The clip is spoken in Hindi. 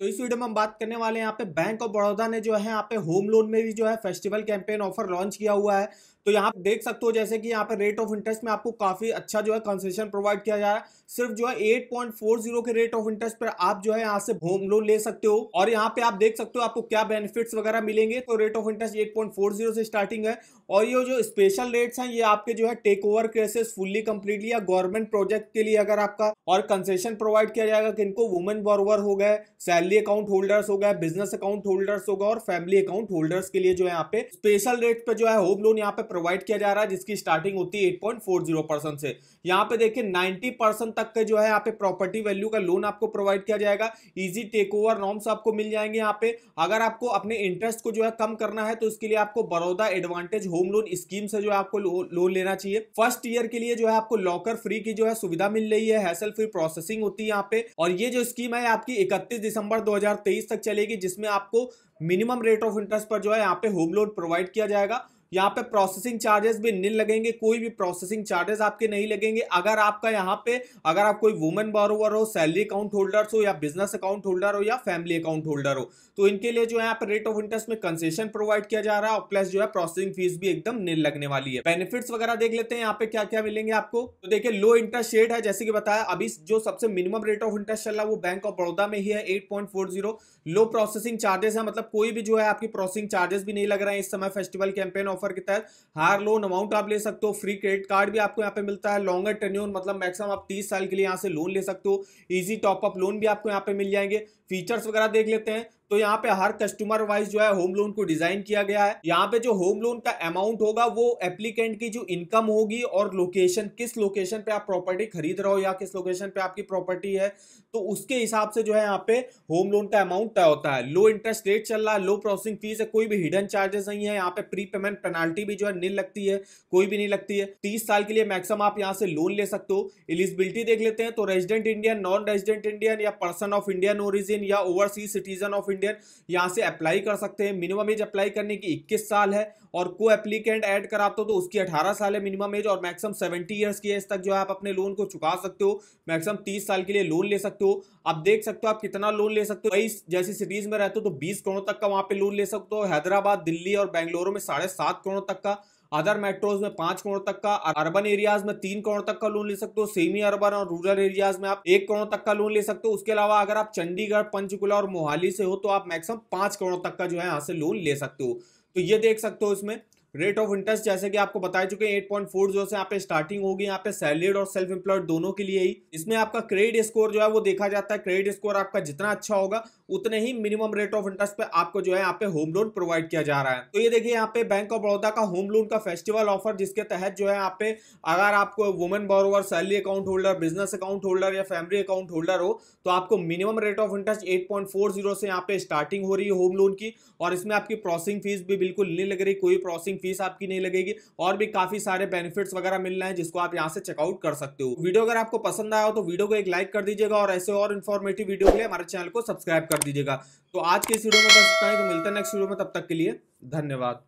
तो इस वीडियो में हम बात करने वाले हैं यहाँ पे बैंक ऑफ बड़ौदा ने जो है यहाँ पे होम लोन में भी जो है फेस्टिवल कैंपेन ऑफर लॉन्च किया हुआ है तो यहाँ पे देख सकते हो जैसे कि यहाँ पे रेट ऑफ इंटरेस्ट में आपको काफ़ी अच्छा जो है कंसेशन प्रोवाइड किया जा रहा है सिर्फ जो है 8.40 के रेट ऑफ इंटरेस्ट पर आप जो है यहाँ से होम लोन ले सकते हो और यहाँ पे आप देख सकते हो आपको क्या बेनिफिट्स वगैरह मिलेंगे तो रेट ऑफ इंटरेस्ट 8.40 से स्टार्टिंग है और ये जो स्पेशल रेट्स हैं ये आपके जो है take over cases fully completely या गवर्नमेंट प्रोजेक्ट के लिए अगर आपका और कंसेशन प्रोवाइड किया जाएगा कि इनको वुमेन बॉरवर हो गए सैलरी सैलरी अकाउंट होल्डर्स होगा बिजनेस अकाउंट होल्डर्स होगा और फैमिली अकाउंट होल्डर्स के लिए जो है यहाँ पे स्पेशल रेट पे जो है होम लोन यहाँ पे प्रोवाइड किया जा रहा है जिसकी स्टार्टिंग होती है एट से यहाँ पे देखिए नाइनटी तक के जो है यहाँ पे प्रॉपर्टी वैल्यू का लोन आपको प्रोवाइड किया जाएगा इजी टेक ओवर नॉर्म्स आपको मिल जाएंगे यहाँ पे अगर आपको अपने इंटरेस्ट को जो है कम करना है तो इसके लिए आपको Baroda advantage home loan scheme से जो है आपको लोन लेना चाहिए फर्स्ट ईयर के लिए जो है आपको लॉकर फ्री की जो है सुविधा मिल रही है हैसल फ्री प्रोसेसिंग होती है यहाँ पे और ये जो स्कीम है आपकी इकतीस दिसंबर दिसंबर 2023 तक चलेगी जिसमें आपको मिनिमम रेट ऑफ इंटरेस्ट पर जो है यहाँ पे होम लोन प्रोवाइड किया जाएगा यहाँ पे प्रोसेसिंग चार्जेस भी नहीं लगेंगे कोई भी प्रोसेसिंग चार्जेस आपके नहीं लगेंगे अगर आपका यहाँ पे अगर आप कोई वुमेन बॉरोवर हो सैलरी अकाउंट होल्डर्स हो या बिजनेस अकाउंट होल्डर हो या फैमिली अकाउंट होल्डर हो तो इनके लिए जो है यहाँ पे रेट ऑफ इंटरेस्ट में कंसेशन प्रोवाइड किया जा रहा है और प्लस जो है प्रोसेसिंग फीस भी एकदम नील लगने वाली है बेनिफिट्स वगैरह देख लेते हैं यहाँ पे क्या क्या मिलेंगे आपको तो देखिए लो इंटरेस्ट रेट है जैसे कि बताया अभी जो सबसे मिनिमम रेट ऑफ इंटरेस्ट चल रहा है वो बैंक ऑफ बड़ौदा में ही है एट लो प्रोसेसिंग चार्जेस है मतलब कोई भी जो है आपकी प्रोसेसिंग चार्जेस भी नहीं लग रहा है इस समय फेस्टिवल कैंपेन ऑफ ऑफर के तहत हार लोन अमाउंट आप ले सकते हो फ्री क्रेडिट कार्ड भी आपको यहाँ पे मिलता है लॉन्गर टेन्यून मतलब मैक्सिमम आप तीस साल के लिए यहाँ से लोन ले सकते हो ईजी टॉपअप लोन भी आपको यहाँ पे मिल जाएंगे फीचर्स वगैरह देख लेते हैं तो यहाँ पे हर कस्टमर वाइज जो है होम लोन को डिजाइन किया गया है यहाँ पे जो होम लोन का अमाउंट होगा वो एप्लीकेंट की जो इनकम होगी और लोकेशन किस लोकेशन पे आप प्रॉपर्टी खरीद रहे हो या किस लोकेशन पे आपकी प्रॉपर्टी है तो उसके हिसाब से जो है यहाँ पे होम लोन का अमाउंट तय होता है लो इंटरेस्ट रेट चल रहा है लो प्रोसेसिंग फीस है कोई भी हिडन चार्जेस नहीं है यहाँ पे प्री पेमेंट पेनाल्टी भी जो है नहीं लगती है कोई भी नहीं लगती है तीस साल के लिए मैक्सिमम आप यहाँ से लोन ले सकते हो एलिजिबिलिटी देख लेते हैं तो resident Indian non resident Indian या पर्सन ऑफ इंडियन ओरिजिन या ओवरसीज सिटीजन ऑफ इंडियन यहाँ से अप्लाई कर सकते हैं मिनिमम एज अप्लाई करने की 21 साल है और को एप्लीकेंट ऐड कराते हो तो उसकी 18 साल है मिनिमम एज और मैक्सिमम 70 इयर्स की एज तक जो है आप अपने लोन को चुका सकते हो मैक्सिमम 30 साल के लिए लोन ले सकते हो आप देख सकते हो आप कितना लोन ले सकते हो कई जैसी सिटीज में रहते हो तो बीस करोड़ तक का वहाँ पे लोन ले सकते हो हैदराबाद दिल्ली और बेंगलुरु में साढ़े करोड़ तक का अदर मेट्रोज में पांच करोड़ तक का अर्बन एरियाज में तीन करोड़ तक का लोन ले सकते हो सेमी अर्बन और रूरल एरियाज में आप एक करोड़ तक का लोन ले सकते हो उसके अलावा अगर आप चंडीगढ़ पंचकुला और मोहाली से हो तो आप मैक्सिमम पांच करोड़ तक का जो है यहाँ से लोन ले सकते हो तो ये देख सकते हो इसमें रेट ऑफ इंटरेस्ट जैसे कि आपको बता चुके हैं एट पॉइंट फोर जीरो से यहाँ पे स्टार्टिंग होगी यहाँ पे सैलरीड और सेल्फ एम्प्लॉयड दोनों के लिए ही इसमें आपका क्रेडिट स्कोर जो है वो देखा जाता है क्रेडिट स्कोर आपका जितना अच्छा होगा उतने ही मिनिमम रेट ऑफ इंटरेस्ट पे आपको जो है यहाँ पे होम लोन प्रोवाइड किया जा रहा है तो ये देखिए यहाँ पे बैंक ऑफ बड़ौदा का होम लोन का फेस्टिवल ऑफर जिसके तहत जो है यहाँ पे अगर आपको women borrower salary account holder business account holder या फैमिली अकाउंट होल्डर हो तो आपको minimum rate of interest eight से यहाँ पे स्टार्टिंग हो रही है होम लोन की और इसमें आपकी प्रोसेसिंग फीस भी बिल्कुल नहीं लग रही कोई प्रोसेसिंग कोचिंग फीस आपकी नहीं लगेगी और भी काफी सारे बेनिफिट्स वगैरह मिल रहे हैं जिसको आप यहाँ से चेकआउट कर सकते हो वीडियो अगर आपको पसंद आया हो तो वीडियो को एक लाइक कर दीजिएगा और ऐसे और इन्फॉर्मेटिव वीडियो के लिए हमारे चैनल को सब्सक्राइब कर दीजिएगा तो आज के इस वीडियो में बस इतना ही तो मिलते हैं नेक्स्ट वीडियो में तब तक के लिए धन्यवाद